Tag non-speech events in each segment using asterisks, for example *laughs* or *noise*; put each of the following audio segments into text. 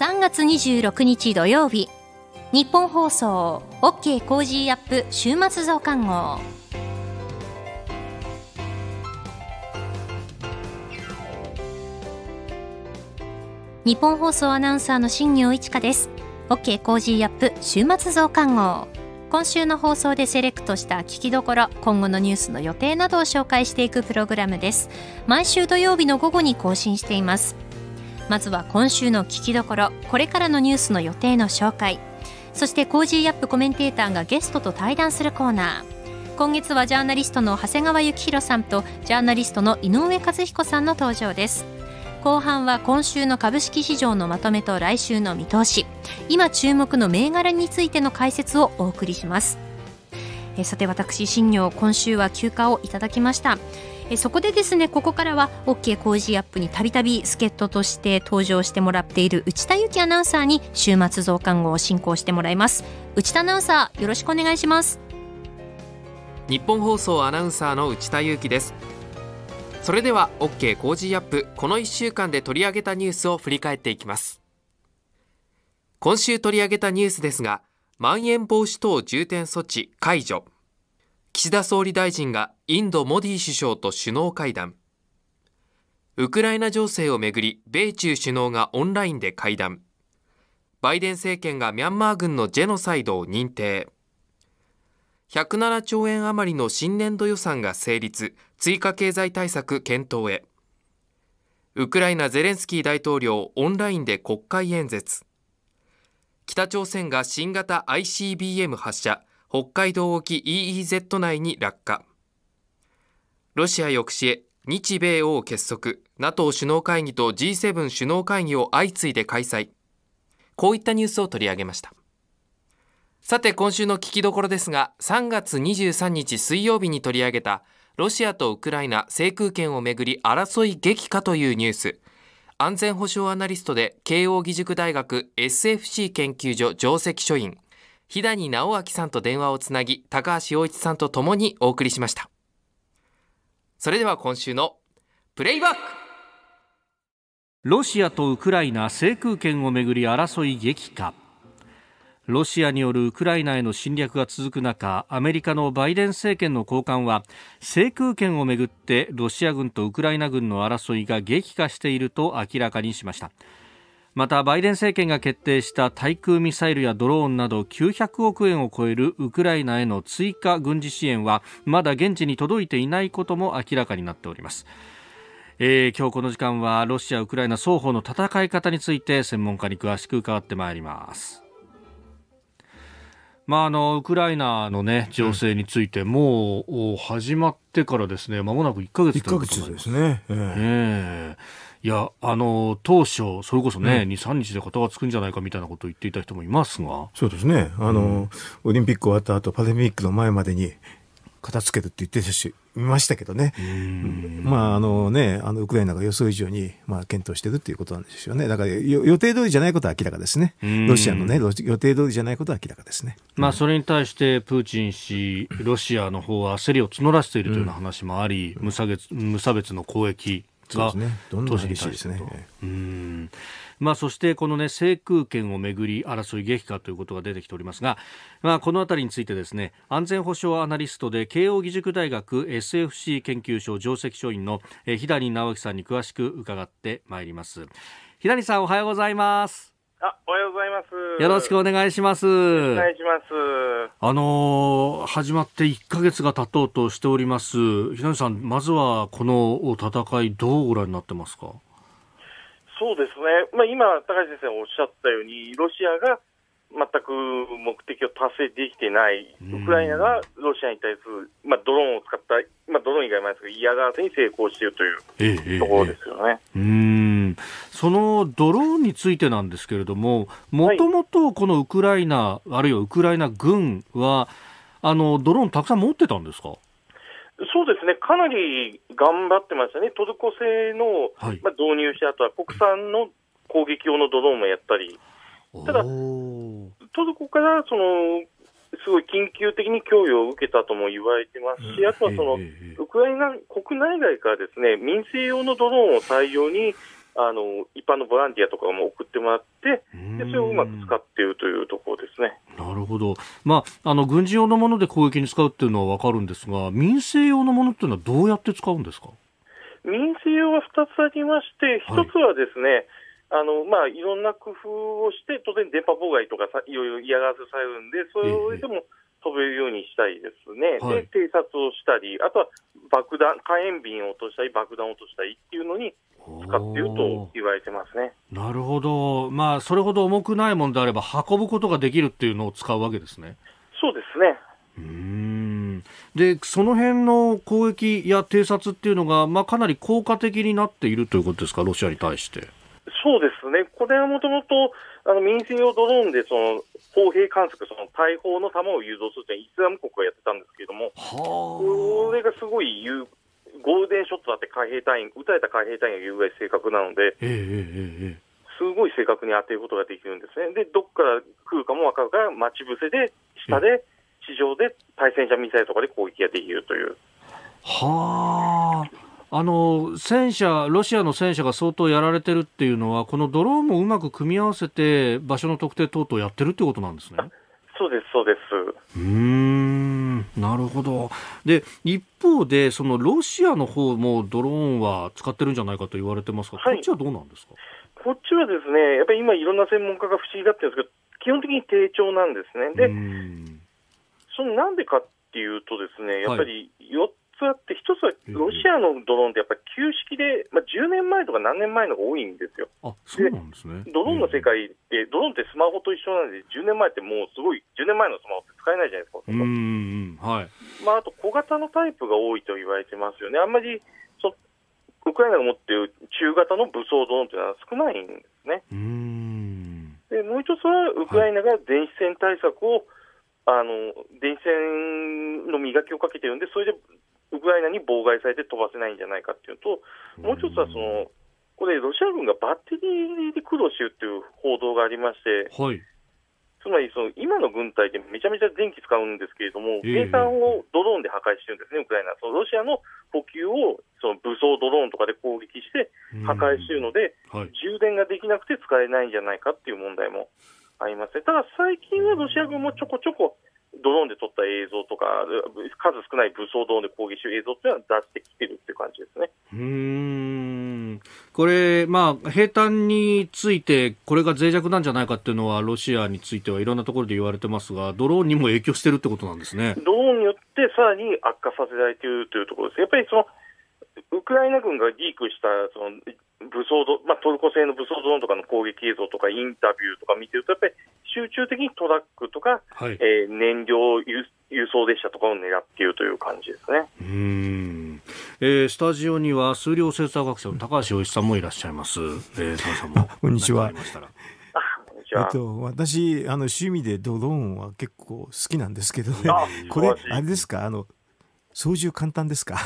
3月26日土曜日日本放送 OK コージーアップ週末増刊号日本放送アナウンサーの新業一華です OK コージーアップ週末増刊号今週の放送でセレクトした聞きどころ今後のニュースの予定などを紹介していくプログラムです毎週土曜日の午後に更新していますまずは今週の聞きどころこれからのニュースの予定の紹介そしてコージーアップコメンテーターがゲストと対談するコーナー今月はジャーナリストの長谷川幸宏さんとジャーナリストの井上和彦さんの登場です後半は今週の株式市場のまとめと来週の見通し今注目の銘柄についての解説をお送りしますえさて私新業今週は休暇をいただきましたえそこでですねここからは OK 工事アップにたびたび助っ人として登場してもらっている内田由紀アナウンサーに週末増刊号を進行してもらいます内田アナウンサーよろしくお願いします日本放送アナウンサーの内田由紀ですそれでは OK 工事アップこの1週間で取り上げたニュースを振り返っていきます今週取り上げたニュースですがまん延防止等重点措置解除岸田総理大臣がインドモディ首相と首脳会談ウクライナ情勢をめぐり米中首脳がオンラインで会談バイデン政権がミャンマー軍のジェノサイドを認定107兆円余りの新年度予算が成立追加経済対策検討へウクライナゼレンスキー大統領オンラインで国会演説北朝鮮が新型 ICBM 発射北海道沖 EEZ 内に落下ロシア抑止へ日米欧結束 NATO 首脳会議と G7 首脳会議を相次いで開催こういったニュースを取り上げましたさて今週の聞きどころですが3月23日水曜日に取り上げたロシアとウクライナ制空権をめぐり争い激化というニュース安全保障アナリストで慶應義塾大学 SFC 研究所上席書院飛谷直明さんと電話をつなぎ高橋洋一さんとともにお送りしましたそれでは今週のプレイバックロシアとウクライナ制空権をめぐり争い激化ロシアによるウクライナへの侵略が続く中アメリカのバイデン政権の高官は制空権をめぐってロシア軍とウクライナ軍の争いが激化していると明らかにしましたまたバイデン政権が決定した対空ミサイルやドローンなど900億円を超えるウクライナへの追加軍事支援はまだ現地に届いていないことも明らかになっております、えー、今日この時間はロシア・ウクライナ双方の戦い方について専門家に詳しく伺ってまいりますまあ、あのウクライナの、ね、情勢について、もう始まってからですねまもなく1か月ということですね。えー、えーいや、あの、当初、それこそね、2、3日で型がつくんじゃないかみたいなことを言っていた人もいますが。そうですね。あの、オリンピック終わった後、パンデミックの前までに、片付けるって言ってたし、見ましたけどね。まあ、あのね、あの、ウクライナが予想以上に、まあ、検討してるっていうことなんでしょうね。だから、予定通りじゃないことは明らかですね。ロシアのね、予定通りじゃないことは明らかですね。まあ、それに対して、プーチン氏、ロシアの方は焦りを募らせているというような話もあり、無差別無差別の攻撃、が、ね、どんどんしいですね。うんまあ、そしてこの、ね、制空権をめぐり争い激化ということが出てきておりますが、まあ、この辺りについてですね安全保障アナリストで慶應義塾大学 SFC 研究所上席所員の左直樹さんに詳しく伺ってまいります。左さんおはようございますあ、おはようございます。よろしくお願いします。お願いします。あのー、始まって1ヶ月が経とうとしております。ひなさん、まずはこの戦い、どうご覧になってますかそうですね。まあ今、高橋先生がおっしゃったように、ロシアが全く目的を達成できていない、ウクライナがロシアに対する、まあ、ドローンを使った、まあ、ドローン以外もですけど、嫌がらせに成功しているというところですよね、えええ、うんそのドローンについてなんですけれども、もともとこのウクライナ、はい、あるいはウクライナ軍は、あのドローンたくさん持ってたんですかそうですね、かなり頑張ってましたね、トルコ製の、はい、まあ、導入して、あとは国産の攻撃用のドローンもやったり。ただ、トルコからそのすごい緊急的に供与を受けたとも言われてますし、あとはそのウクライナ国内外からですね民生用のドローンを大量にあの一般のボランティアとかも送ってもらってで、それをうまく使っているというところですねなるほど、まあ、あの軍事用のもので攻撃に使うっていうのは分かるんですが、民生用のものっていうのはどうやって使うんですか民生用は2つありまして、1つはですね、はいあのまあ、いろんな工夫をして、当然、電波妨害とかさいろいろ嫌がらせされるんで、それでも飛べるようにしたいですね、で偵察をしたり、あとは爆弾火炎瓶を落としたり、爆弾を落としたりっていうのに使っていると言われてますねなるほど、まあ、それほど重くないものであれば、運ぶことができるっていうのを使うわけですね。そうですねんでその辺の攻撃や偵察っていうのが、まあ、かなり効果的になっているということですか、ロシアに対して。そうですね、これはもともとあの民生用ドローンでその砲兵観測、その大砲の弾を誘導するというイスラム国がやってたんですけれども、これがすごい有ゴールデンショットだって海兵隊員、撃たれた海兵隊員が言うぐらい正確なので、すごい正確に当てることができるんですね。で、どこから来るかも分かるから、待ち伏せで、下で、地上で対戦車ミサイルとかで攻撃ができるという。はあ。あの戦車ロシアの戦車が相当やられてるっていうのは、このドローンもうまく組み合わせて、場所の特定等々やってるってことなんですね。そうです、そうです。うん、なるほど。で、一方で、そのロシアの方もドローンは使ってるんじゃないかと言われてますが、はい、こっちはどうなんですかこっちはですね、やっぱり今、いろんな専門家が不思議だってるんですけど、基本的に低調なんですね。で、そのなんでかっていうとですね、やっぱり与つあって、一つはロシアのドローンってやっぱり旧式で、まあ、10年前とか何年前のが多いんですよ。あそうなんですねドローンの世界って、ドローンってスマホと一緒なんで、10年前ってもうすごい、10年前のスマホって使えないじゃないですか、うんはいまあ、あと小型のタイプが多いと言われてますよね。あんまりそウクライナが持っている中型の武装ドローンというのは少ないんですね。うんでもう一つは、ウクライナが電子戦対策を、はいあの電線の磨きをかけてるんで、それでウクライナに妨害されて飛ばせないんじゃないかっていうと、もう一つはその、これ、ロシア軍がバッテリーで苦労してうるっていう報道がありまして、はい、つまりその今の軍隊ってめちゃめちゃ電気使うんですけれども、計算をドローンで破壊してるんですね、ウクライナ。そのロシアの補給をその武装ドローンとかで攻撃して破壊してるので、はい、充電ができなくて使えないんじゃないかっていう問題もありますね。ただ最近はロシア軍もちょこちょこドローンで撮った映像とか、数少ない武装ドローンで攻撃する映像というのは出してきてるっていう感じですね。うんこれ、まあ、兵隊について、これが脆弱なんじゃないかっていうのは、ロシアについてはいろんなところで言われてますが、ドローンにも影響してるってことなんですね。ドローンによってさらに悪化させられているというところです。やっぱりそのウクライナ軍がリークしたその武装ドまあ、トルコ製の武装ドローンとかの攻撃映像とかインタビューとか見てると、やっぱり集中的にトラックとか、はい、えー、燃料輸送列車とかを狙っているという感じですねうん、えー、スタジオには数量生産学者の高橋洋一さんもいらっしゃいます。えー、さんも *laughs* こんにちは。えっと、私あの趣味でドローンは結構好きなんですけど、ね、これあれですかあの操縦簡単ですか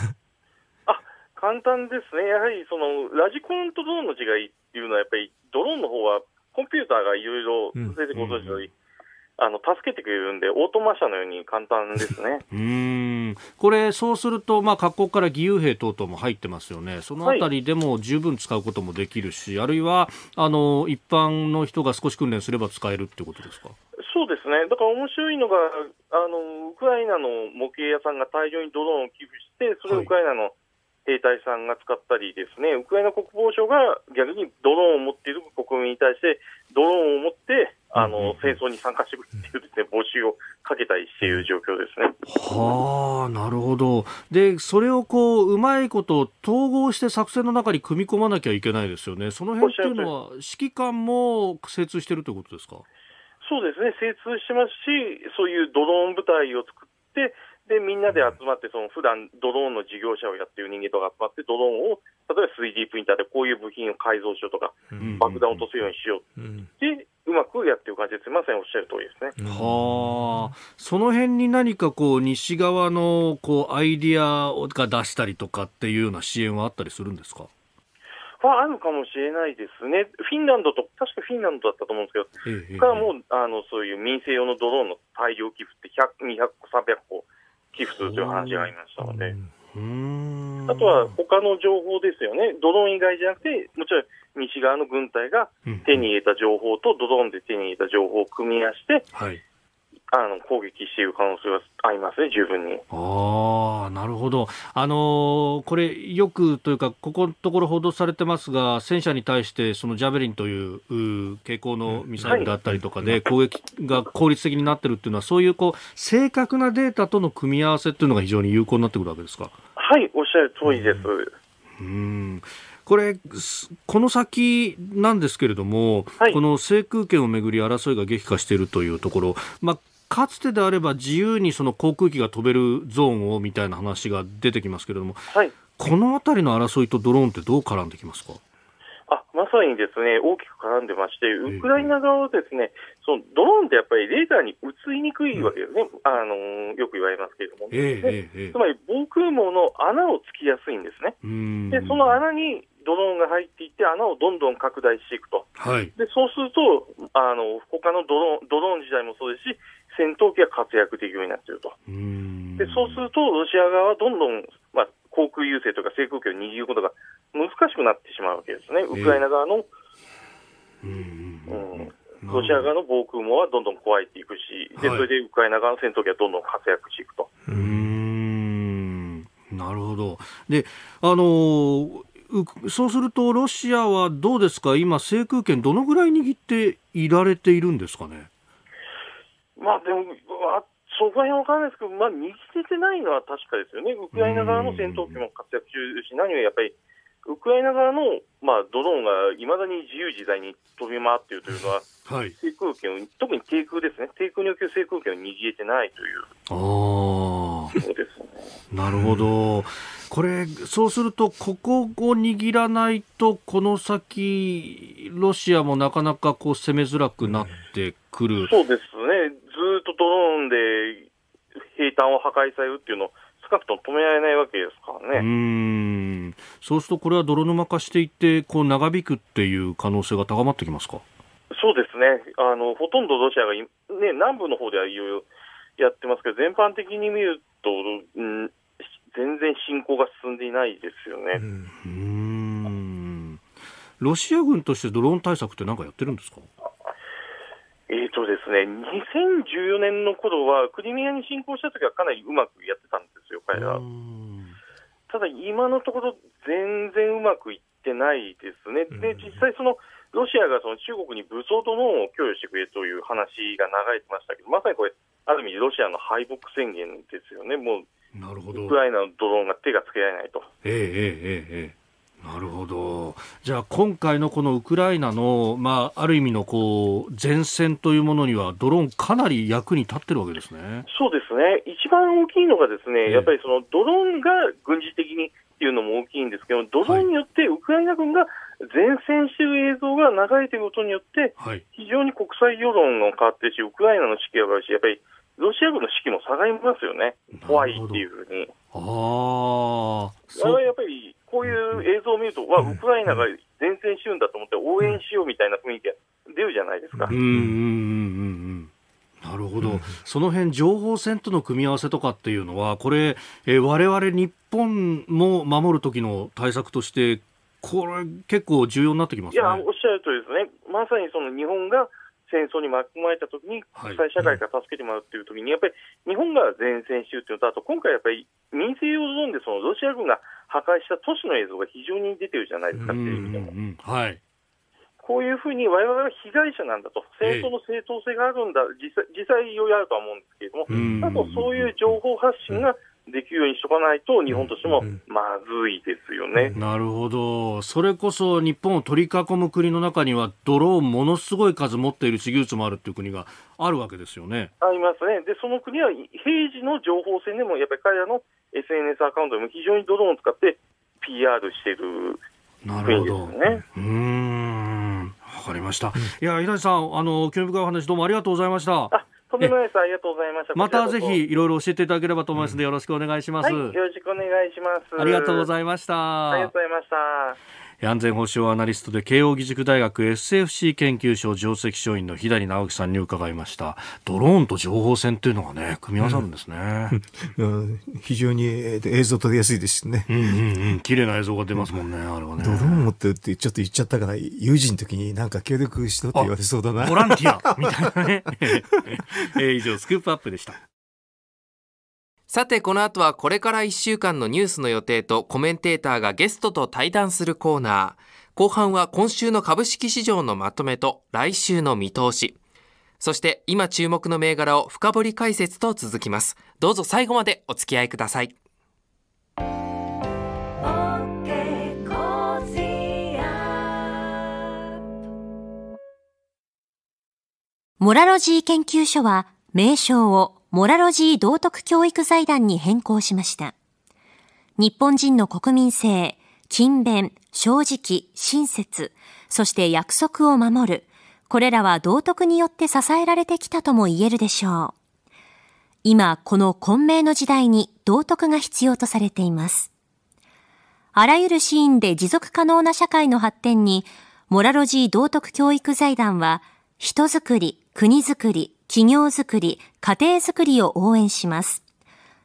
簡単ですね、やはりそのラジコンとドローンの違いっていうのは、やっぱりドローンの方はコンピューターがいろいろ先生ご存知のように、あの助けてくれるんで、オートマ車のように簡単ですね *laughs* うんこれ、そうすると、まあ、各国から義勇兵等々も入ってますよね、そのあたりでも十分使うこともできるし、はい、あるいはあの一般の人が少し訓練すれば使えるってことですか。そうですね、だから面白いのが、あのウクライナの模型屋さんが大量にドローンを寄付して、それをウクライナの、はい兵隊さんが使ったりですね、ウクライナ国防省が逆にドローンを持っている国民に対して、ドローンを持って、あの、戦争に参加してくるっていうですね、募集をかけたりしている状況ですね。はあ、なるほど。で、それをこう、うまいこと統合して作戦の中に組み込まなきゃいけないですよね。その辺っていうのは、指揮官も精通してるということですかそうですね、精通してますし、そういうドローン部隊を作って、で、みんなで集まって、その普段ドローンの事業者をやっている人間とか集まって、ドローンを、例えば 3D プリンターでこういう部品を改造しようとか、爆弾を落とすようにしようで、うまくやってる感じです、まさにおっしゃる通りですね。はあ、その辺に何かこう、西側のこうアイディアが出したりとかっていうような支援はあったりするんですかはあるかもしれないですね、フィンランドと、確かフィンランドだったと思うんですけど、えからもうあのそういう民生用のドローンの大量寄付って100、200個、300個。寄付するという話がありましたので。あとは他の情報ですよね、ドローン以外じゃなくて、もちろん西側の軍隊が手に入れた情報とドローンで手に入れた情報を組み合わせて、はい、あの攻撃している可能性はありますね、十分に。あなるほど、あのー、これ、よくというか、ここのところ報道されてますが、戦車に対して、そのジャベリンという傾向のミサイルだったりとかで、攻撃が効率的になってるっていうのは、そういうこう正確なデータとの組み合わせっていうのが非常に有効になってくるわけですか。はい、おっしゃる通りです。うんこれ、この先なんですけれども、はい、この制空権をめぐり争いが激化しているというところ、まあ、かつてであれば自由にその航空機が飛べるゾーンをみたいな話が出てきますけれども、はい、この辺りの争いとドローンってどう絡んできますかあまさにですね大きく絡んでまして、ウクライナ側はですね、そのドローンってやっぱりレーダーに映りにくいわけですね、うん、あのよく言われますけれども、ね、えー、つまり防空網の穴をつきやすいんですね。でその穴にドローンが入っていって、穴をどんどん拡大していくと、はい、でそうすると、あの他のドローンドローン自体もそうですし、戦闘機が活躍できるようになっていると。でそうすると、ロシア側はどんどん、まあ、航空優勢とか制空権を握ることが難しくなってしまうわけですね、ウクライナ側の、えー、うんロシア側の防空網はどんどん壊れていくし、でそれでウクライナ側の戦闘機はどんどん活躍していくと。はい、うんなるほど。であのーそうすると、ロシアはどうですか、今、制空権、どのぐらい握っていられているんですかね。まあでも、あそこら辺わからないですけど、まあ、見捨ててないのは確かですよね、ウクライナ側の戦闘機も活躍中ですし、何よりやっぱり、ウクライナ側の、まあ、ドローンがいまだに自由自在に飛び回っているというのは、はい、低空権を特に低空ですね、低空における制空権を握れてないという。あそうですね、なるほど、これ、そうすると、ここを握らないと、この先、ロシアもなかなかこう攻めづらくなってくる、そうですね、ドローンで平坦を破壊されるっていうのを少なくとも止められないわけですからね。うんそうすると、これは泥沼化していって、こう長引くっていう可能性が高まってきますかそうですねあの、ほとんどロシアが、ね、南部の方ではいろいろやってますけど、全般的に見ると、うん、全然進行が進んでいないですよね。うんロシア軍としてドローン対策って何かやってるんですかえーとですね、2014年の頃は、クリミアに侵攻した時はかなりうまくやってたんですよ、彼ら。ただ、今のところ、全然うまくいってないですね。で、実際、その、ロシアがその中国に武装と脳を供与してくれという話が流れてましたけど、まさにこれ、ある意味、ロシアの敗北宣言ですよね、もう、なるほどウクライナのドローンが手がつけられないと。えええええなるほどじゃあ今回のこのウクライナの、まあ、ある意味のこう前線というものにはドローン、かなり役に立ってるわけですねそうですね、一番大きいのが、ですね、やっぱりそのドローンが軍事的にっていうのも大きいんですけど、ドローンによってウクライナ軍が前線している映像が流れていることによって、非常に国際世論が変わってし、ウクライナの士気が変わるし、やっぱりロシア軍の士気も下がりますよね、怖いっていうふうに。ああ。そやっぱり、こういう映像を見ると、わ、ウクライナが前線しゅんだと思って応援しようみたいな雰囲気が出るじゃないですか。うんうんうんうんなるほど、うん、その辺情報戦との組み合わせとかっていうのは、これ、えー、我々日本も守る時の対策として、これ、結構重要になってきます、ね、いやおっしゃるとりですね、まさにその日本が戦争に巻き込まれたときに、国際社会から助けてもらうというときに、やっぱり日本が前線しているというのと、あと今回、やっぱり民生用ゾーンでそのロシア軍が破壊した都市の映像が非常に出てるじゃないですか、う意味でも。はいこういうふうに我々は被害者なんだと、戦争の正当性があるんだ、実際、実際いろいろあるとは思うんですけれども、あとそういう情報発信が、できるようにしとかないと、日本としてもまずいですよね、うんうん、なるほど、それこそ日本を取り囲む国の中には、ドローンものすごい数持っている技術もあるという国があるわけですよね。ありますね、でその国は平時の情報戦でも、やっぱり彼らの SNS アカウントでも非常にドローンを使って PR してる国ですよね。うんわかりました。いや、稲地さん、あの、興味深いお話どうもありがとうございました。富野さん、ありがとうございました。またぜひ、いろいろ教えていただければと思いますので、よろしくお願いします、はい、よろしくお願いします。ありがとうございました。ありがとうございました。安全保障アナリストで慶応義塾大学 SFC 研究所上席所員の左直樹さんに伺いましたドローンと情報戦というのがね組み合わさるんですね、うん、*laughs* 非常に映像撮りやすいですしね、うんうんうん、綺麗な映像が出ますもんね、うん、あれはねドローン持ってるってちょっと言っちゃったから友人の時になんか協力しろって言われそうだなボランティアみたいなね、*laughs* えー、以上スクープアップでしたさてこの後はこれから1週間のニュースの予定とコメンテーターがゲストと対談するコーナー後半は今週の株式市場のまとめと来週の見通しそして今注目の銘柄を深掘り解説と続きますどうぞ最後までお付き合いくださいモラロジー研究所は名称をモラロジー道徳教育財団に変更しました。日本人の国民性、勤勉、正直、親切、そして約束を守る、これらは道徳によって支えられてきたとも言えるでしょう。今、この混迷の時代に道徳が必要とされています。あらゆるシーンで持続可能な社会の発展に、モラロジー道徳教育財団は、人づくり、国づくり、企業づくり、家庭づくりを応援します。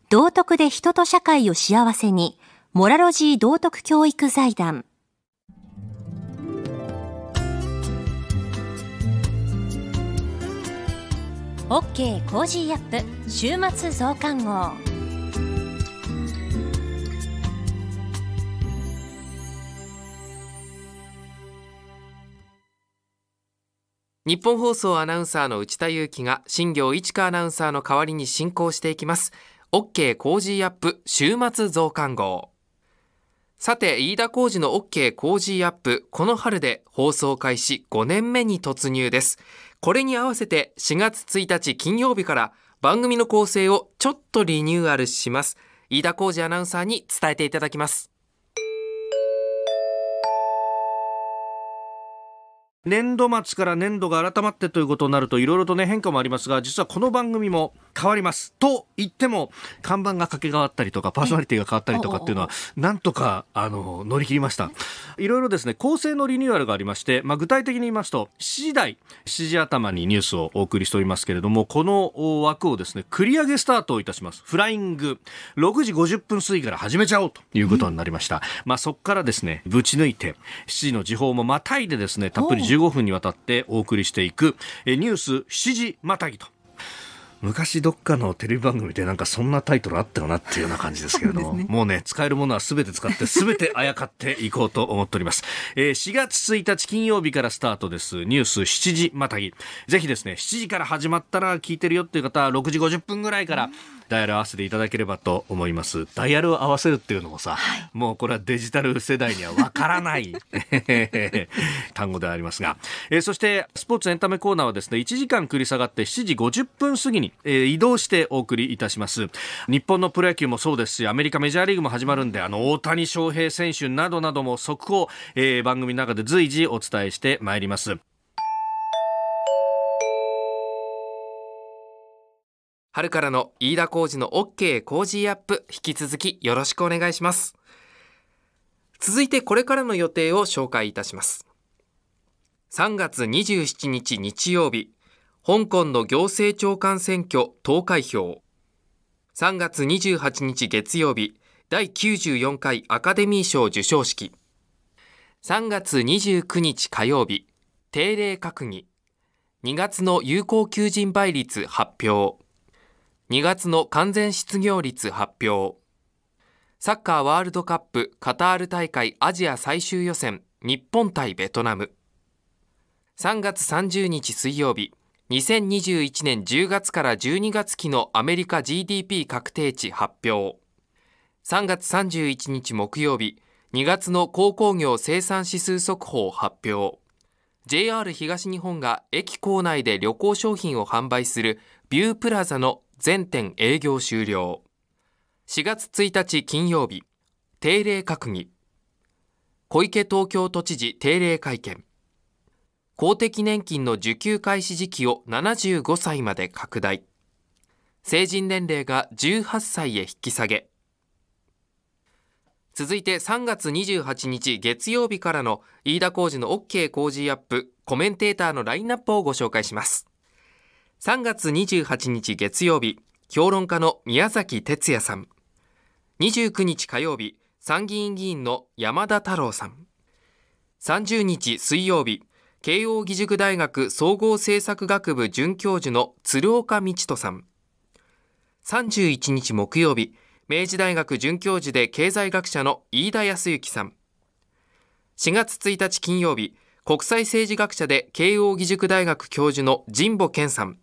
道徳で人と社会を幸せに、モラロジー道徳教育財団。OK コージーアップ週末増刊号。日本放送アナウンサーの内田裕樹が新業一華アナウンサーの代わりに進行していきます OK コージーアップ週末増刊号さて飯田浩二の OK コージーアップこの春で放送開始5年目に突入ですこれに合わせて4月1日金曜日から番組の構成をちょっとリニューアルします飯田浩二アナウンサーに伝えていただきます年度末から年度が改まってということになるといろいろとね変化もありますが実はこの番組も変わりますと言っても看板が掛け替わったりとかパーソナリティが変わったりとかっていうのはなんとかあの乗り切りましたいろいろですね構成のリニューアルがありまして、まあ、具体的に言いますと7時台7時頭にニュースをお送りしておりますけれどもこの枠をですね繰り上げスタートをいたしますフライング6時50分過ぎから始めちゃおうということになりました、まあ、そこからですねぶち抜いて7時の時報もまたいでですねたっぷり15 15分にわたってお送りしていく、えニュース7時またぎと。昔どっかのテレビ番組でなんかそんなタイトルあったよなっていうような感じですけれども、*laughs* うね、もうね、使えるものは全て使って全てあやかっていこうと思っております。*laughs* えー、4月1日金曜日からスタートです。ニュース7時またぎ。ぜひですね、7時から始まったら聞いてるよっていう方は6時50分ぐらいから、うんダイヤル合わせていただければと思いますダイヤルを合わせるっていうのもさ、はい、もうこれはデジタル世代にはわからない *laughs* 単語でありますが、えー、そしてスポーツエンタメコーナーはですね1時間繰り下がって7時50分過ぎに、えー、移動してお送りいたします日本のプロ野球もそうですしアメリカメジャーリーグも始まるんであの大谷翔平選手などなども速報、えー、番組の中で随時お伝えしてまいります春からの飯田浩二の OK ジーアップ、引き続きよろしくお願いします。続いてこれからの予定を紹介いたします。3月27日日曜日、香港の行政長官選挙投開票。3月28日月曜日、第94回アカデミー賞授賞式。3月29日火曜日、定例閣議。2月の有効求人倍率発表。2月の完全失業率発表サッカーワールドカップカタール大会アジア最終予選日本対ベトナム3月30日水曜日2021年10月から12月期のアメリカ GDP 確定値発表3月31日木曜日2月の鉱工業生産指数速報発表 JR 東日本が駅構内で旅行商品を販売するビュープラザの全店営業終了。4月1日金曜日、定例閣議。小池東京都知事定例会見。公的年金の受給開始時期を75歳まで拡大。成人年齢が18歳へ引き下げ。続いて3月28日月曜日からの飯田浩司の OK 工事アップコメンテーターのラインナップをご紹介します。3月28日月曜日、評論家の宮崎哲也さん。29日火曜日、参議院議員の山田太郎さん。30日水曜日、慶應義塾大学総合政策学部准教授の鶴岡道人さん。31日木曜日、明治大学准教授で経済学者の飯田康之さん。4月1日金曜日、国際政治学者で慶應義塾大学教授の神保健さん。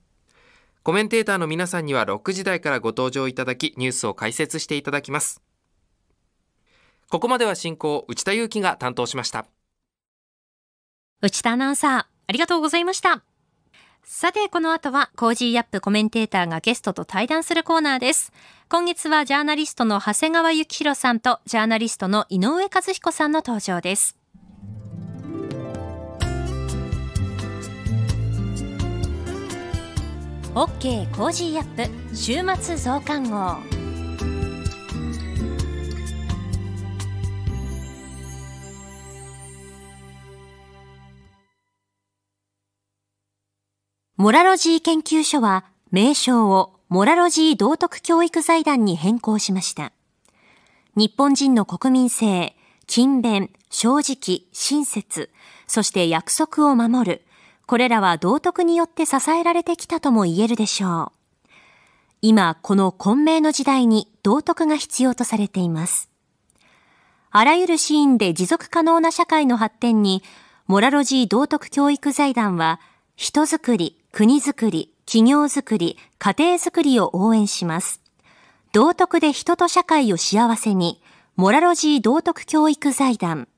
コメンテーターの皆さんには6時台からご登場いただき、ニュースを解説していただきます。ここまでは進行、内田祐樹が担当しました。内田アナウンサー、ありがとうございました。さて、この後は、コージーアップコメンテーターがゲストと対談するコーナーです。今月は、ジャーナリストの長谷川幸宏さんと、ジャーナリストの井上和彦さんの登場です。OK コージーアップ週末増刊号モラロジー研究所は名称をモラロジー道徳教育財団に変更しました。日本人の国民性、勤勉、正直、親切、そして約束を守る、これらは道徳によって支えられてきたとも言えるでしょう。今、この混迷の時代に道徳が必要とされています。あらゆるシーンで持続可能な社会の発展に、モラロジー道徳教育財団は、人づくり、国づくり、企業づくり、家庭づくりを応援します。道徳で人と社会を幸せに、モラロジー道徳教育財団。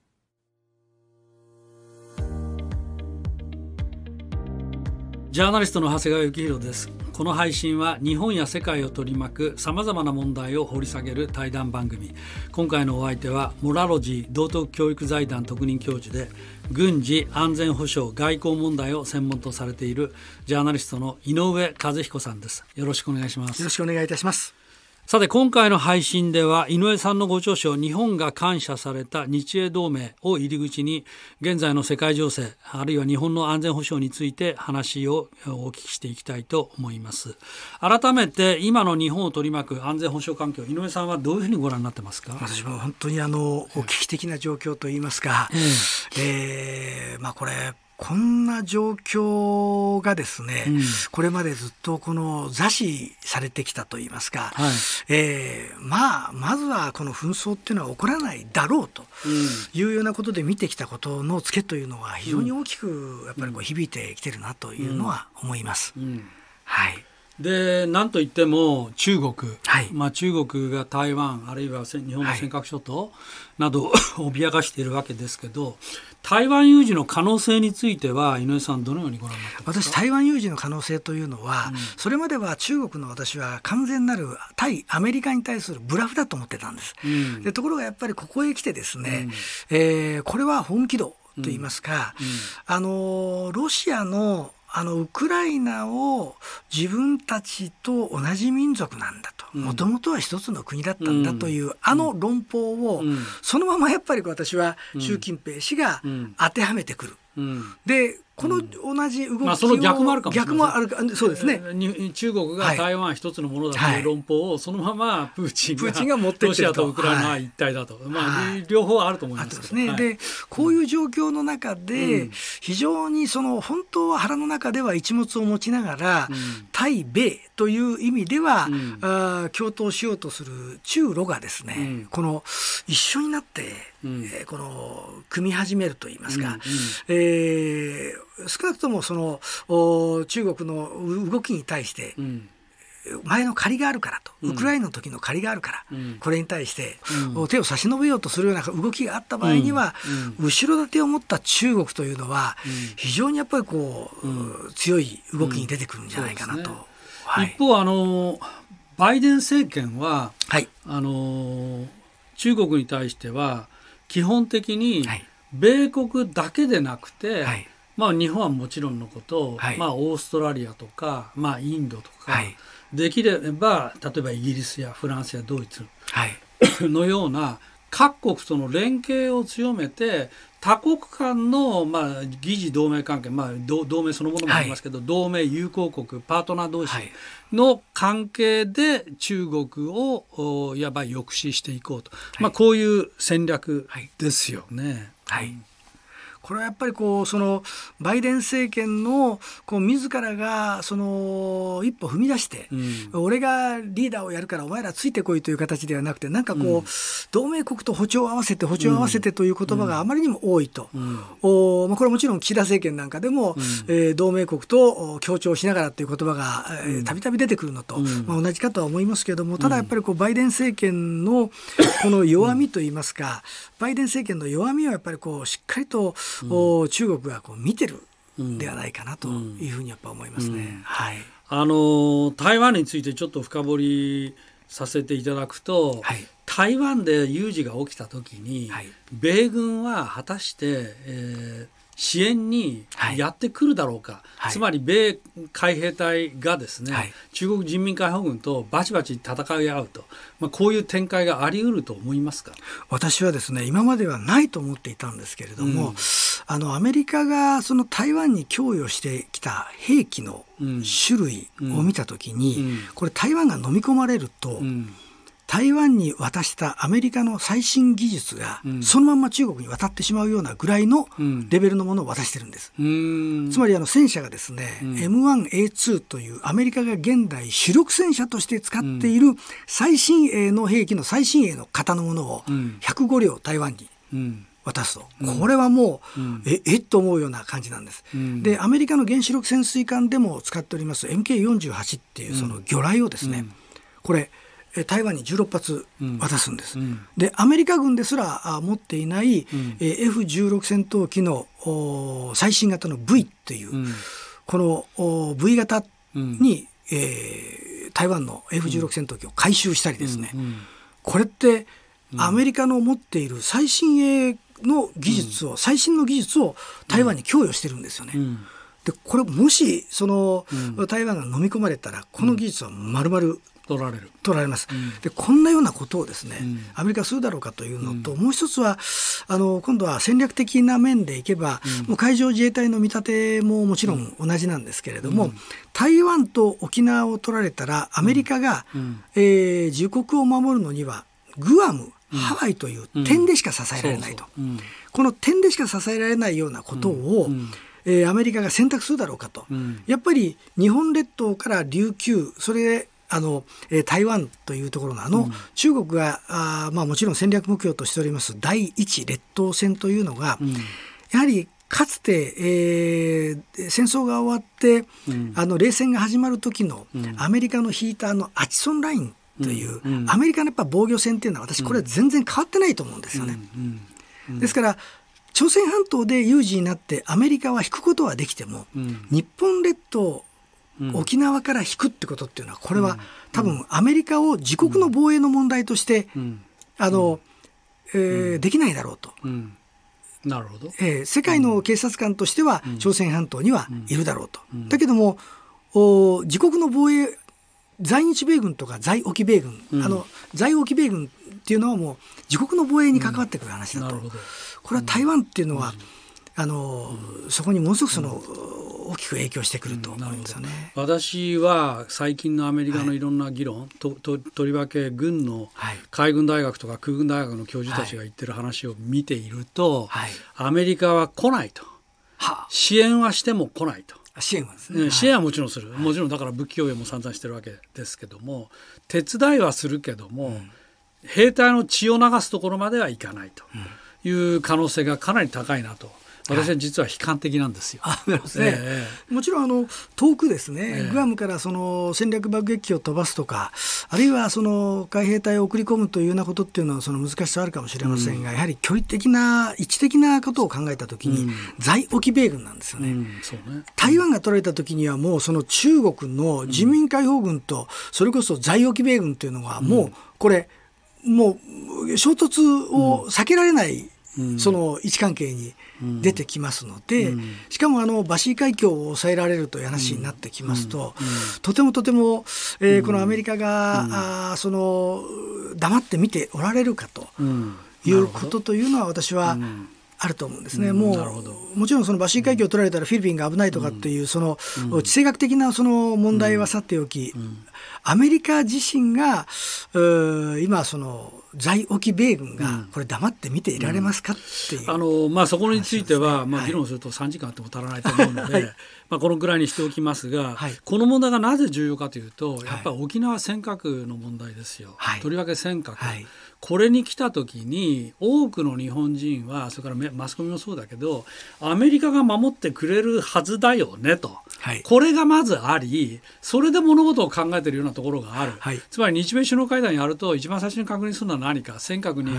ジャーナリストの長谷川幸宏ですこの配信は日本や世界を取り巻くさまざまな問題を掘り下げる対談番組今回のお相手はモラロジー道徳教育財団特任教授で軍事安全保障外交問題を専門とされているジャーナリストの井上和彦さんですよろしくお願いしますよろしくお願いいたしますさて今回の配信では井上さんのご著書「日本が感謝された日英同盟」を入り口に現在の世界情勢あるいは日本の安全保障について話をお聞きしていきたいと思います改めて今の日本を取り巻く安全保障環境井上さんはどういうふうにご覧になってますか私は本当にあの危機的な状況といいますか、えええー、まあこれこんな状況がですね、うん、これまでずっとこの座視されてきたといいますか、はい、えー、まあ、まずはこの紛争っていうのは起こらないだろうというようなことで見てきたことのつけというのは非常に大きくやっぱりこう響いてきてるなというのは思います。うんうん、はいでなんといっても中国、はい、まあ、中国が台湾あるいは日本の尖閣諸島などを *laughs* 脅かしているわけですけど台湾有事の可能性については井上さんどのようにご覧になってますか私台湾有事の可能性というのは、うん、それまでは中国の私は完全なる対アメリカに対するブラフだと思ってたんです、うん、でところがやっぱりここへ来てですね、うん、えー、これは本気度と言いますか、うんうん、あのロシアのあのウクライナを自分たちと同じ民族なんだともともとは一つの国だったんだという、あの論法を、そのままやっぱり私は習近平氏が当てはめてくる。でこの同じ動きを、まあ、その逆もあるかもしれない逆もあるそうですね中国が台湾一つのものだという論法をそのままプーチンが,、プーチンが持ってロシアとウクライナは一体だと、まあ、両方あると思いますですね、でこういう状況の中で、非常にその本当は腹の中では一物を持ちながら、対米という意味では、うん、あ共闘しようとする中ロがですね、うん、この一緒になって、うん、えー、この組み始めるといいますか、うんうん、えー、少なくともそのお中国の動きに対して、うん前の借りがあるからと、ウクライナの時の借りがあるから、うん、これに対して、うん、手を差し伸べようとするような動きがあった場合には、うん、後ろ盾を持った中国というのは、非常にやっぱりこう、強い動きに出てくるんじゃないかなと。はい、一方あのバイデン政権は、はい、あの中国に対しては基本的に米国だけでなくて、はい、まあ、日本はもちろんのこと、まあ、オーストラリアとか、まあ、インドとか、できれば例えばイギリスやフランスやドイツのような、各国との連携を強めて多国間の、まあ、議事同盟関係、まあ、同盟そのものもありますけど、はい、同盟友好国パートナー同士の関係で中国をいやば抑止していこうと、まあ、こういう戦略ですよね。はい、はいこれはやっぱりこうそのバイデン政権のこう自らがその一歩踏み出して、うん、俺がリーダーをやるからお前らついてこいという形ではなくてなんかこう、うん、同盟国と歩調を合わせて歩調を合わせてという言葉があまりにも多いと、うん、おまあ、これはもちろん岸田政権なんかでも、うん、えー、同盟国と協調しながらという言葉がたびたび出てくるのと、まあ、同じかとは思いますけれどもただやっぱりこうバイデン政権のこの弱みといいますか、バイデン政権の弱みをやっぱりこうしっかりとを、中国がこう見てるではないかなというふうにやっぱ思いますね。はい、あの台湾についてちょっと深掘りさせていただくと、はい、台湾で有事が起きた時に、はい、米軍は果たして、えー、支援にやってくるだろうか、はい、つまり米海兵隊がですね、はい、中国人民解放軍とバチバチ戦い合うと、まあ、こういう展開があり得ると思いますか私はですね今まではないと思っていたんですけれども、うん、あのアメリカがその台湾に供与してきた兵器の種類を見た時に、うんうん、これ台湾が飲み込まれると、台湾に渡したアメリカの最新技術が、そのまま中国に渡ってしまうようなぐらいのレベルのものを渡してるんです。つまりあの戦車がですね、うん、M1A2 というアメリカが現代主力戦車として使っている最新鋭の兵器の最新鋭の型のものを105両台湾に渡すと、うん、これはもう、うん、ええっと思うような感じなんです、うん、でアメリカの原子力潜水艦でも使っております MK48 っていうその魚雷をですね、これ台湾に16発渡すんです。うんうん、でアメリカ軍ですら持っていない、うん、F16 戦闘機の最新型の V っていう、うん、この V 型に、うん、えー、台湾の F16 戦闘機を回収したりですね、これってアメリカの持っている最新鋭の技術を、最新の技術を台湾に供与してるんですよね。でこれもしその、台湾が飲み込まれたらこの技術はまるまる取られる取られます、うん、でこんなようなことをですね、うん、アメリカするだろうかというのと、うん、もう一つはあの今度は戦略的な面でいけば、もう海上自衛隊の見立てももちろん同じなんですけれども、台湾と沖縄を取られたらアメリカが、えー、自国を守るのにはグアムハワイという点でしか支えられないと、この点でしか支えられないようなことを、えアメリカが選択するだろうかと、やっぱり日本列島から琉球それあの、え台湾というところのあの、うん、中国があ、まあ、もちろん戦略目標としております第一列島線というのが、うん、やはりかつて、えー、戦争が終わって、うん、あの冷戦が始まる時の、アメリカのヒーターのアチソンラインという、アメリカのやっぱ防御線っていうのは私これは全然変わってないと思うんですよね。ですから朝鮮半島で有事になってアメリカは引くことはできても、日本列島沖縄から引くってことっていうのはこれは多分アメリカを自国の防衛の問題としてあのえできないだろうと。なるほどえ世界の警察官としては朝鮮半島にはいるだろうと。だけどもお自国の防衛在日米軍とか在沖米軍、うん、あの在沖米軍っていうのはもう自国の防衛に関わってくる話だと、うん、これは台湾っていうのは、うん、あのそこにものすごくその、大きく影響してくると思うんですよね、うん、私は最近のアメリカのいろんな議論、はい、とととりわけ軍の海軍大学とか空軍大学の教授たちが言ってる話を見ていると、はい、アメリカは来ないと、はい、支援はしても来ないと。支援はですね、支援はもちろんする、もちろんだから武器供与も散々してるわけですけども手伝いはするけども、うん、兵隊の血を流すところまではいかないという可能性がかなり高いなと私は実は悲観的なんですよ。えもちろんあの遠くですね、えー、グアムからその戦略爆撃機を飛ばすとかあるいはその海兵隊を送り込むというようなことっていうのはその難しさあるかもしれませんが、うん、やはり距離的な位置的なことを考えた時に、うん、在沖米軍なんですよねうんね、台湾が取られた時にはもうその中国の人民解放軍とそれこそ在沖米軍というのはもうこれ、もう衝突を避けられない、その位置関係に出てきますので、しかもあのバシー海峡を抑えられるという話になってきますと、とてもとても、えー、このアメリカが、あその黙って見ておられるかということというのは私は、あると思うんですね、もうもちろんそのバシー海峡を取られたらフィリピンが危ないとかっていう、その地政学的なその問題はさておき、アメリカ自身が今その在沖米軍がこれ黙って見ていられますかっていう、うん、あのまあ、そこについては、ね、まあ、議論すると3時間あっても足らないと思うので、はい、まあ、このぐらいにしておきますが、はい、この問題がなぜ重要かというとやっぱり沖縄尖閣の問題ですよ、はい、とりわけ尖閣、これに来た時に多くの日本人はそれからマスコミもそうだけどアメリカが守ってくれるはずだよねと。はい、これがまずありそれで物事を考えているようなところがある、はい、つまり日米首脳会談やると一番最初に確認するのは何か尖閣に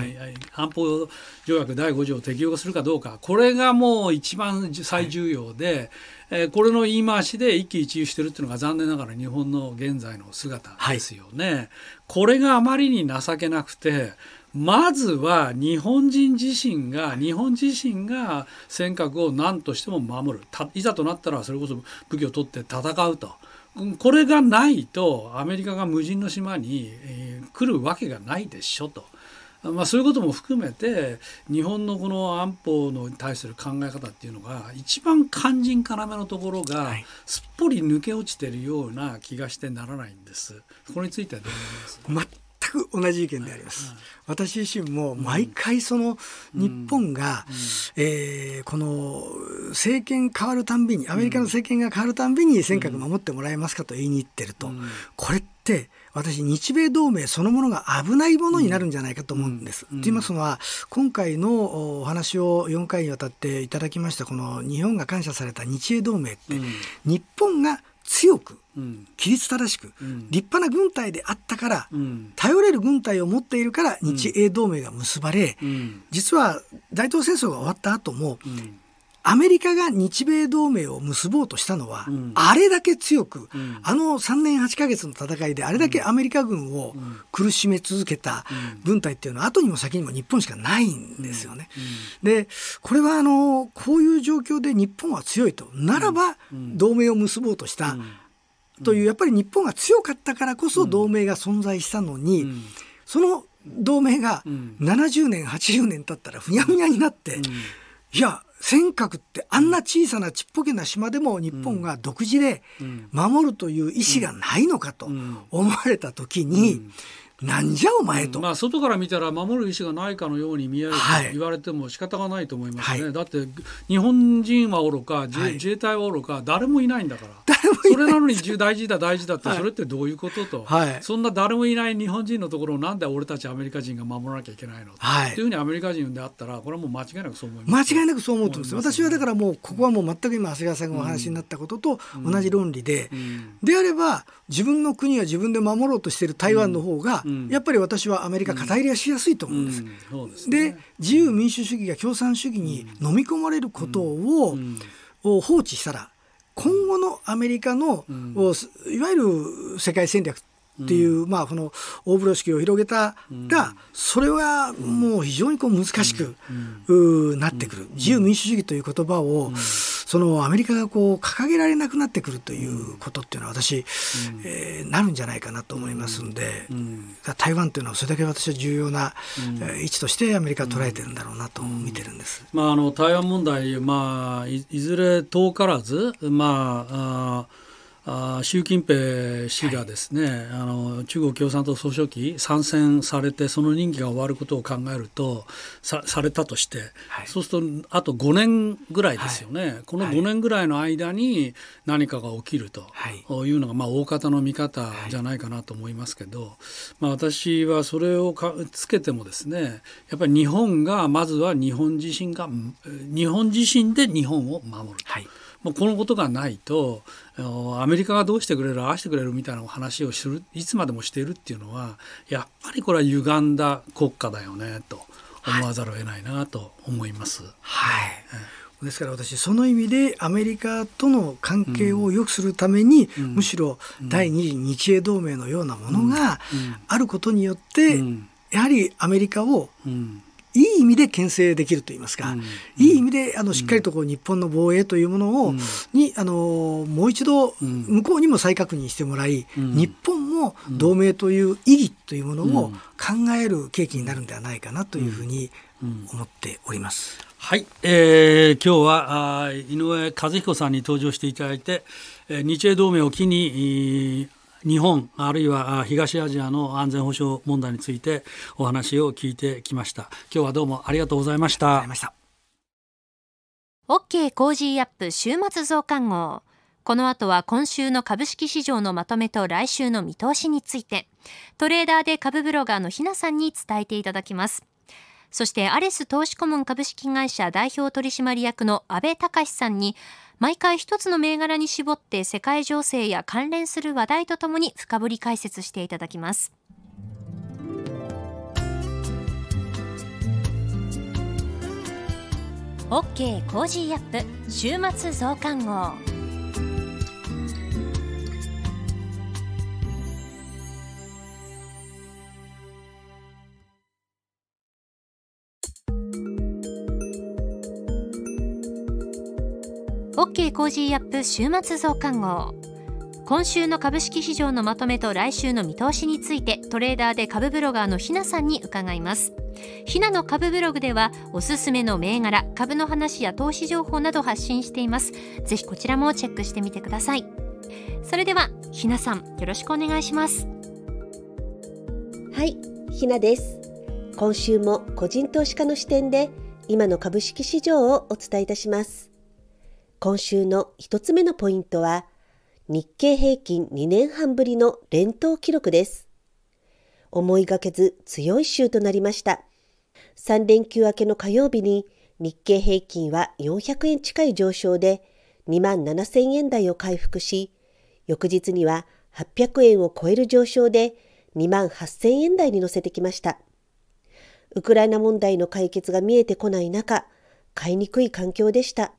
安保条約第5条を適用するかどうかこれがもう一番最重要で、えー、これの言い回しで一喜一憂してるっていうのが残念ながら日本の現在の姿ですよね。これがあまりに情けなくてまずは日本人自身が日本自身が尖閣を何としても守るいざとなったらそれこそ武器を取って戦うと。これがないとアメリカが無人の島に、えー、来るわけがないでしょと。まあ、そういうことも含めて日本のこの安保の対する考え方っていうのが一番肝心要のところがすっぽり抜け落ちてるような気がしてならないんです。これについてはどう思いますく同じ意見であります。私自身も毎回その日本が、うんうん、えー、この政権変わるたんびにアメリカの政権が変わるたんびに尖閣守ってもらえますかと言いに行ってると、うん、これって私日米同盟そのものが危ないものになるんじゃないかと思うんです。と言いますのは今回のお話を4回にわたっていただきましたこの日本が感謝された日英同盟って、日本が強く規律正しく、立派な軍隊であったから、頼れる軍隊を持っているから日英同盟が結ばれ、実は大東戦争が終わった後も、アメリカが日米同盟を結ぼうとしたのは、あれだけ強く、あの3年8ヶ月の戦いであれだけアメリカ軍を苦しめ続けた軍隊っていうのは後にも先にも日本しかないんですよね。でこれはあのこういう状況で日本は強いとならば同盟を結ぼうとした、という、やっぱり日本が強かったからこそ同盟が存在したのに、その同盟が70年80年経ったらふにゃふにゃになって、いや尖閣ってあんな小さなちっぽけな島でも日本が独自で守るという意思がないのかと思われた時になんじゃお前と、まあ、外から見たら守る意思がないかのように見えると言われても仕方がないと思いますね、はい、だって日本人はおろか自,、自衛隊はおろか誰もいないんだからそれなのに大事だ大事だって、それってどういうことと、はい、そんな誰もいない日本人のところをなんで俺たちアメリカ人が守らなきゃいけないの、はい、っていうふうにアメリカ人であったらこれはもう間違いなくそう思います間違いなくそう思うと思います私はだからもうここはもう全く今長谷川さんがお話になったことと同じ論理で、であれば自分の国は自分で守ろうとしている台湾の方が、やっぱり私はアメリカ肩入れしやすいと思うんです。で、ね、自由民主主義が共産主義に飲み込まれることを放置したら今後のアメリカの、いわゆる世界戦略っていう、まあこの大風呂敷を広げたが、それはもう非常にこう難しく、なってくる自由民主主義という言葉を、そのアメリカがこう掲げられなくなってくるということっていうのは私、うん、えー、なるんじゃないかなと思いますんで、うん、台湾というのはそれだけ私は重要な、うん、位置としてアメリカは捉えてるんだろうなと見てるんです。まあ、あの台湾問題、まあ、いずれ遠からず、まあああ習近平氏がですね、はい、あの中国共産党総書記参戦されてその任期が終わることを考えるとさされたとして、はい、そうするとあと5年ぐらいですよね、はい、この5年ぐらいの間に何かが起きるというのが、まあ、大方の見方じゃないかなと思いますけど、まあ、私はそれをかつけてもですねやっぱり日本がまずは日本自身が日本自身で日本を守ると。もうこのことがないとアメリカがどうしてくれるああしてくれるみたいな話をするいつまでもしているっていうのはやっぱりこれは歪んだ国家だよねと思わざるを得ないなと思います。はい、はい、ですから私その意味でアメリカとの関係を良くするために、むしろ第二次日英同盟のようなものがあることによって、やはりアメリカをいい意味で牽制できるといいますか、うん、いい意味であのしっかりとこう日本の防衛というものを、うん、にあのもう一度向こうにも再確認してもらい、日本も同盟という意義というものを考える契機になるんではないかなというふうに思っております。はい、えー、今日はあ井上和彦さんに登場していただいて、えー、日英同盟を機に、日本あるいは東アジアの安全保障問題についてお話を聞いてきました今日はどうもありがとうございましたオッケーコージーアップ週末増刊号この後は今週の株式市場のまとめと来週の見通しについてトレーダーで株ブロガーのひなさんに伝えていただきますそしてアレス投資顧問株式会社代表取締役の安倍隆さんに毎回一つの銘柄に絞って世界情勢や関連する話題とともに深掘り解説していただきます。OK コージーアップ週末増刊号。OK コージーアップ週末増刊号今週の株式市場のまとめと来週の見通しについてトレーダーで株ブロガーのひなさんに伺いますひなの株ブログではおすすめの銘柄株の話や投資情報など発信していますぜひこちらもチェックしてみてくださいそれではひなさんよろしくお願いしますはいひなです今週も個人投資家の視点で今の株式市場をお伝えいたします今週の一つ目のポイントは、日経平均2年半ぶりの連投記録です。思いがけず強い週となりました。3連休明けの火曜日に日経平均は400円近い上昇で2万7000円台を回復し、翌日には800円を超える上昇で2万8000円台に乗せてきました。ウクライナ問題の解決が見えてこない中、買いにくい環境でした。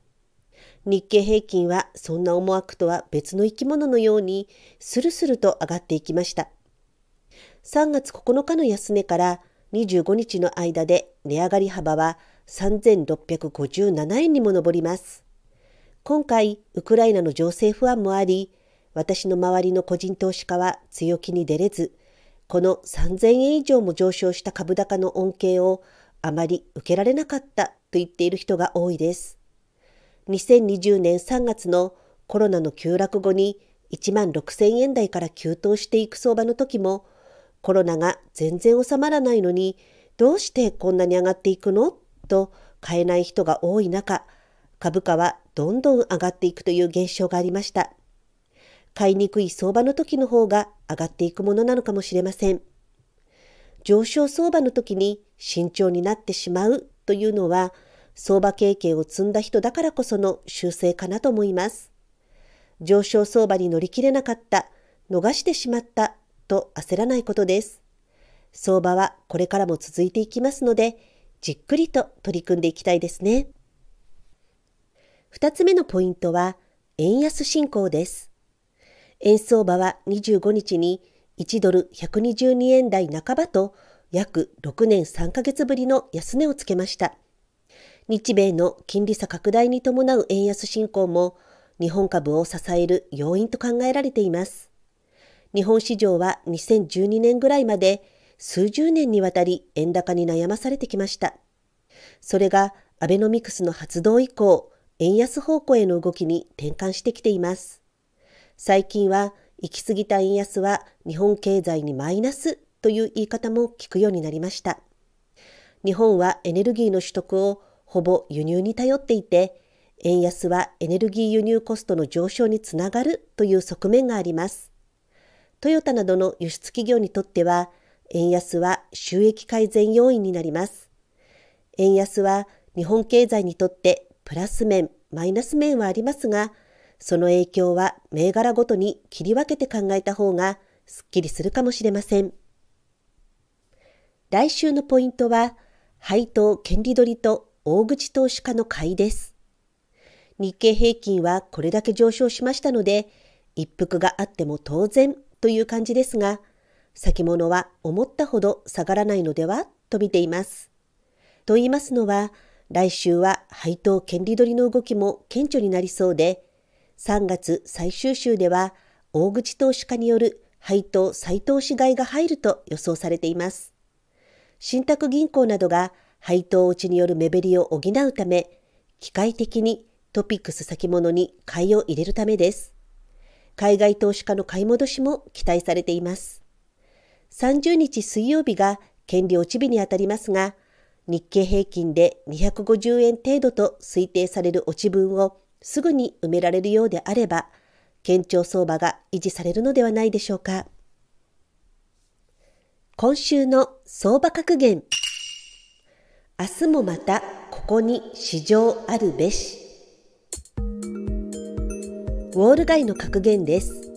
日経平均はそんな思惑とは別の生き物のようにスルスルと上がっていきました。3月9日の安値から25日の間で値上がり幅は3657円にも上ります。今回、ウクライナの情勢不安もあり、私の周りの個人投資家は強気に出れず、この3000円以上も上昇した株高の恩恵をあまり受けられなかったと言っている人が多いです。2020年3月のコロナの急落後に1万6000円台から急騰していく相場の時もコロナが全然収まらないのにどうしてこんなに上がっていくのと買えない人が多い中株価はどんどん上がっていくという現象がありました買いにくい相場の時の方が上がっていくものなのかもしれません上昇相場の時に慎重になってしまうというのは相場経験を積んだ人だからこその修正かなと思います。上昇相場に乗り切れなかった、逃してしまったと焦らないことです。相場はこれからも続いていきますので、じっくりと取り組んでいきたいですね。二つ目のポイントは、円安進行です。円相場は25日に1ドル122円台半ばと約6年3ヶ月ぶりの安値をつけました。日米の金利差拡大に伴う円安進行も日本株を支える要因と考えられています。日本市場は2012年ぐらいまで数十年にわたり円高に悩まされてきました。それがアベノミクスの発動以降、円安方向への動きに転換してきています。最近は行き過ぎた円安は日本経済にマイナスという言い方も聞くようになりました。日本はエネルギーの取得をほぼ輸入に頼っていて、円安はエネルギー輸入コストの上昇につながるという側面があります。トヨタなどの輸出企業にとっては、円安は収益改善要因になります。円安は日本経済にとってプラス面、マイナス面はありますが、その影響は銘柄ごとに切り分けて考えた方がすっきりするかもしれません。来週のポイントは、配当権利取りと大口投資家の買いです。日経平均はこれだけ上昇しましたので、一服があっても当然という感じですが、先物は思ったほど下がらないのではと見ています。と言いますのは、来週は配当権利取りの動きも顕著になりそうで、3月最終週では大口投資家による配当再投資買いが入ると予想されています。信託銀行などが配当落ちによる目減りを補うため、機械的にトピックス先物に買いを入れるためです。海外投資家の買い戻しも期待されています。30日水曜日が権利落ち日にあたりますが、日経平均で250円程度と推定される落ち分をすぐに埋められるようであれば、堅調相場が維持されるのではないでしょうか。今週の相場格言。明日もまたここに市場あるべしウォール街の格言です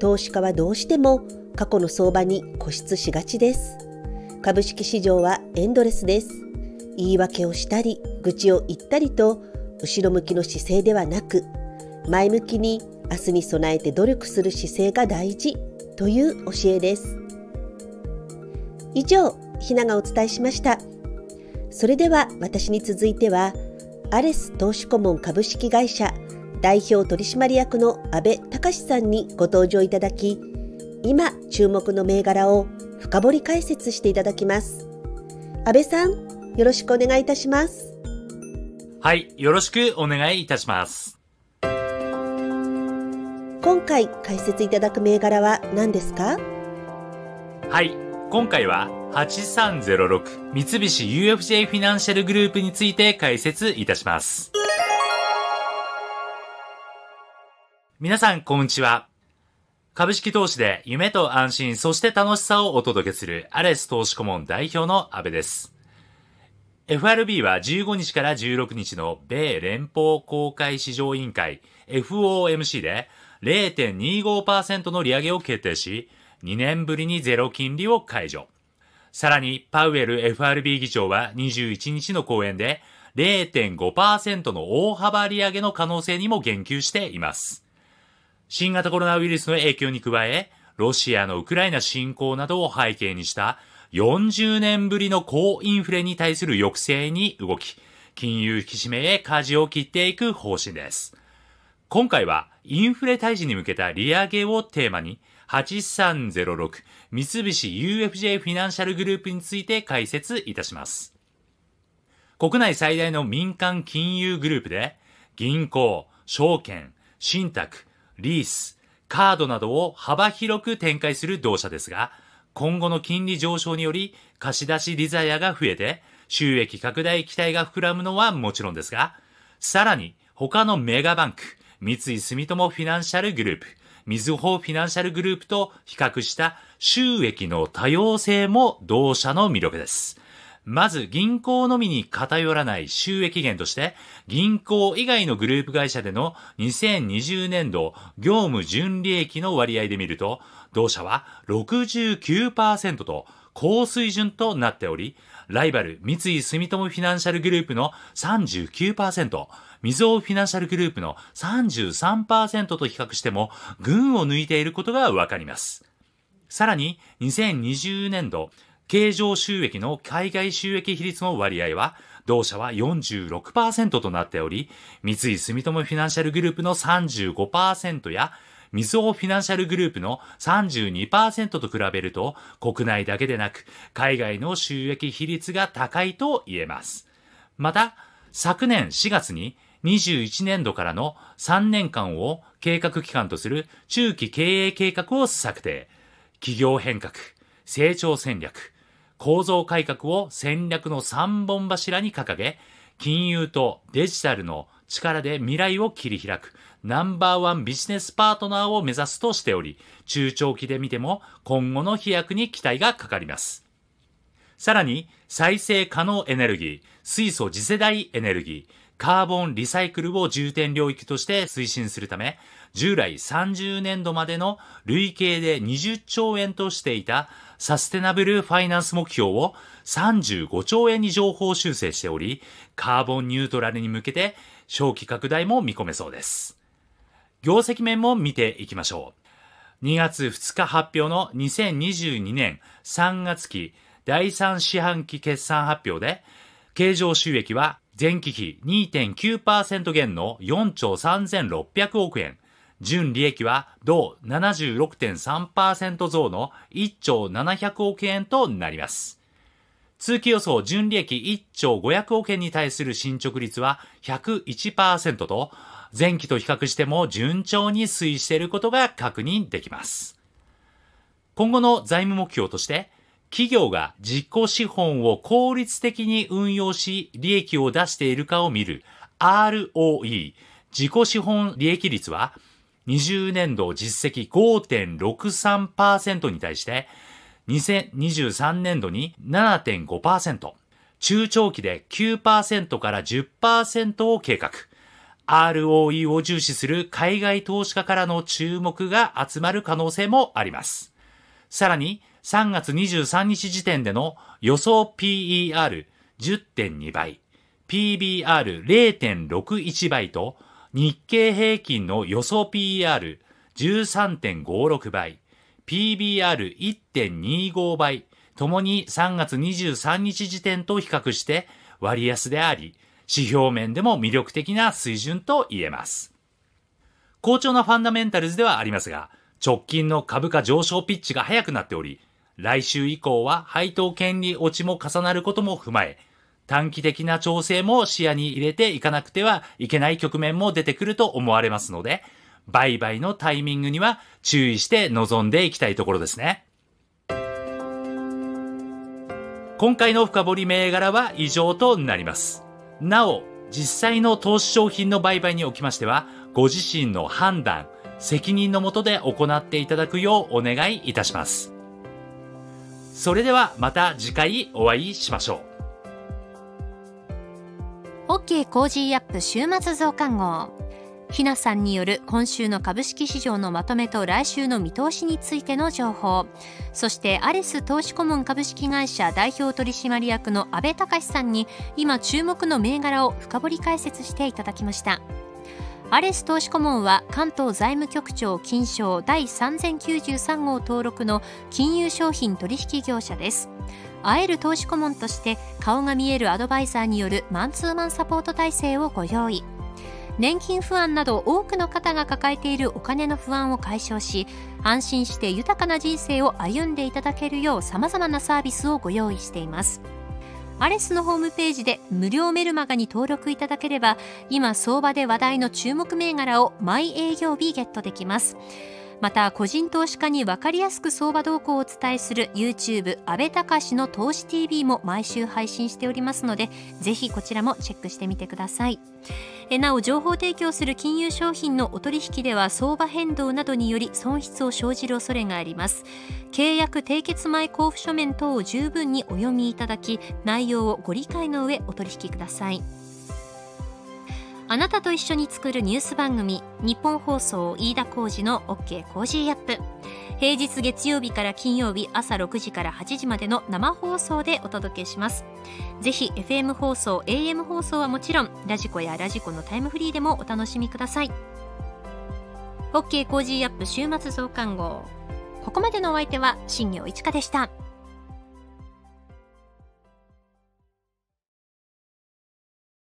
投資家はどうしても過去の相場に固執しがちです株式市場はエンドレスです言い訳をしたり愚痴を言ったりと後ろ向きの姿勢ではなく前向きに明日に備えて努力する姿勢が大事という教えです以上ひながお伝えしました。それでは私に続いては、アレス投資顧問株式会社代表取締役の阿部隆さんにご登場いただき、今注目の銘柄を深掘り解説していただきます。阿部さん、よろしくお願いいたします。はい、よろしくお願いいたします。今回解説いただく銘柄は何ですかはい、今回は8306三菱 UFJ フィナンシャルグループについて解説いたします。皆さん、こんにちは。株式投資で夢と安心、そして楽しさをお届けするアレス投資顧問代表の安部です。FRB は15日から16日の米連邦公開市場委員会 FOMC で0.25%の利上げを決定し、2年ぶりにゼロ金利を解除。さらに、パウエル FRB 議長は21日の講演で、0.5%の大幅利上げの可能性にも言及しています。新型コロナウイルスの影響に加え、ロシアのウクライナ侵攻などを背景にした40年ぶりの高インフレに対する抑制に動き、金融引き締めへ舵を切っていく方針です。今回はインフレ退治に向けた利上げをテーマに、8306三菱 UFJ フィナンシャルグループについて解説いたします。国内最大の民間金融グループで、銀行、証券、信託、リース、カードなどを幅広く展開する同社ですが、今後の金利上昇により貸出リザヤが増えて収益拡大期待が膨らむのはもちろんですが、さらに他のメガバンク、三井住友フィナンシャルグループ、みずほフィナンシャルグループと比較した収益の多様性も同社の魅力です。まず銀行のみに偏らない収益源として、銀行以外のグループ会社での2020年度業務純利益の割合で見ると、同社は69%と高水準となっており、ライバル三井住友フィナンシャルグループの39%、みずほフィナンシャルグループの33%と比較しても群を抜いていることがわかります。さらに2020年度、経常収益の海外収益比率の割合は、同社は46%となっており、三井住友フィナンシャルグループの35%や、みずほフィナンシャルグループの32%と比べると、国内だけでなく、海外の収益比率が高いと言えます。また、昨年4月に21年度からの3年間を計画期間とする中期経営計画を策定。企業変革、成長戦略、構造改革を戦略の3本柱に掲げ、金融とデジタルの力で未来を切り開くナンバーワンビジネスパートナーを目指すとしており、中長期で見ても今後の飛躍に期待がかかります。さらに、再生可能エネルギー、水素次世代エネルギー、カーボンリサイクルを重点領域として推進するため、従来30年度までの累計で20兆円としていたサステナブルファイナンス目標を35兆円に上方修正しており、カーボンニュートラルに向けて長期拡大も見込めそうです。業績面も見ていきましょう。2月2日発表の2022年3月期第3四半期決算発表で、経常収益は前期比2.9%減の4兆3600億円、純利益は同76.3%増の1兆700億円となります。通期予想純利益1兆500億円に対する進捗率は101%と、前期と比較しても順調に推移していることが確認できます。今後の財務目標として、企業が自己資本を効率的に運用し、利益を出しているかを見る ROE、自己資本利益率は、20年度実績5.63%に対して、2023年度に7.5%、中長期で9%から10%を計画。ROE を重視する海外投資家からの注目が集まる可能性もあります。さらに、3月23日時点での予想 PER10.2 倍、PBR0.61 倍と日経平均の予想 PER13.56 倍、PBR1.25 倍、ともに3月23日時点と比較して割安であり、指標面でも魅力的な水準と言えます。好調なファンダメンタルズではありますが、直近の株価上昇ピッチが早くなっており、来週以降は配当権利落ちも重なることも踏まえ、短期的な調整も視野に入れていかなくてはいけない局面も出てくると思われますので、売買のタイミングには注意して臨んでいきたいところですね。今回の深掘り銘柄は以上となります。なお、実際の投資商品の売買におきましては、ご自身の判断、責任のもとで行っていただくようお願いいたします。それではまた次回お会いしましょう。OK コージーアップ週末増刊号。ひなさんによる今週の株式市場のまとめと来週の見通しについての情報そしてアレス投資顧問株式会社代表取締役の阿部隆さんに今注目の銘柄を深掘り解説していただきました。アレス投資顧問は関東財務局長金賞第3093号登録の金融商品取引業者です会える投資顧問として顔が見えるアドバイザーによるマンツーマンサポート体制をご用意年金不安など多くの方が抱えているお金の不安を解消し安心して豊かな人生を歩んでいただけるようさまざまなサービスをご用意しています。アレスのホームページで無料メルマガに登録いただければ今相場で話題の注目銘柄を毎営業日ゲットできますまた個人投資家に分かりやすく相場動向をお伝えする YouTube 安倍隆の投資 TV も毎週配信しておりますのでぜひこちらもチェックしてみてください。えなお情報提供する金融商品のお取引では相場変動などにより損失を生じる恐れがあります契約締結前交付書面等を十分にお読みいただき内容をご理解の上お取引くださいあなたと一緒に作るニュース番組日本放送飯田浩二の OK コージーアップ平日月曜日から金曜日朝6時から8時までの生放送でお届けしますぜひ FM 放送 AM 放送はもちろんラジコやラジコのタイムフリーでもお楽しみください OK コージーアップ週末増刊号ここまでのお相手は新業一華でした。